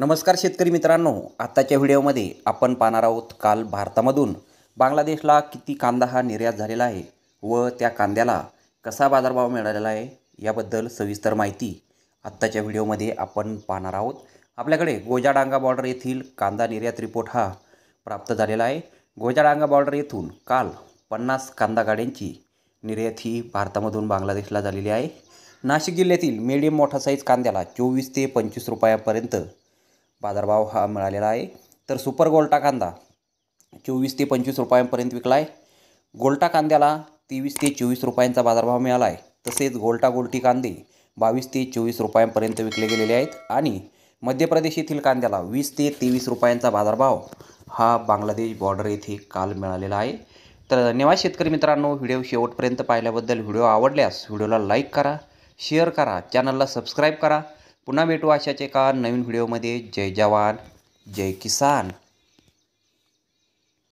नमस्कार शेतकरी मित्रांनो आत्ताच्या व्हिडिओमध्ये आपण पाहणार आहोत काल भारतामधून बांगलादेशला किती कांदा हा निर्यात झालेला आहे व त्या कांद्याला कसा बाजारभाव मिळालेला आहे याबद्दल सविस्तर माहिती आत्ताच्या व्हिडिओमध्ये आपण पाहणार आहोत आपल्याकडे गोजाडांगा बॉर्डर येथील कांदा निर्यात रिपोर्ट हा प्राप्त झालेला आहे गोजाडांगा बॉर्डर येथून काल पन्नास कांदा गाड्यांची निर्यात ही भारतामधून बांगलादेशला झालेली आहे नाशिक जिल्ह्यातील मीडियम मोठा साईज कांद्याला चोवीस ते पंचवीस रुपयापर्यंत बाजारभाव हा मिळालेला आहे तर सुपर गोल्टा कांदा चोवीस ते पंचवीस रुपयांपर्यंत विकला आहे गोल्टा कांद्याला तेवीस ते चोवीस रुपयांचा बाजारभाव मिळाला आहे तसेच गोल्टा गोल्टी कांदे बावीस ते चोवीस रुपयांपर्यंत विकले गेलेले आहेत आणि मध्य प्रदेश येथील कांद्याला वीस ते तेवीस रुपयांचा बाजारभाव हा बांगलादेश बॉर्डर येथे काल मिळालेला आहे तर धन्यवाद शेतकरी मित्रांनो व्हिडिओ शेवटपर्यंत पाहिल्याबद्दल व्हिडिओ आवडल्यास व्हिडिओला लाईक करा शेअर करा चॅनलला सबस्क्राईब करा पुन्हा भेटू आशाचे का नवीन व्हिडिओमध्ये जय जवान जय किसान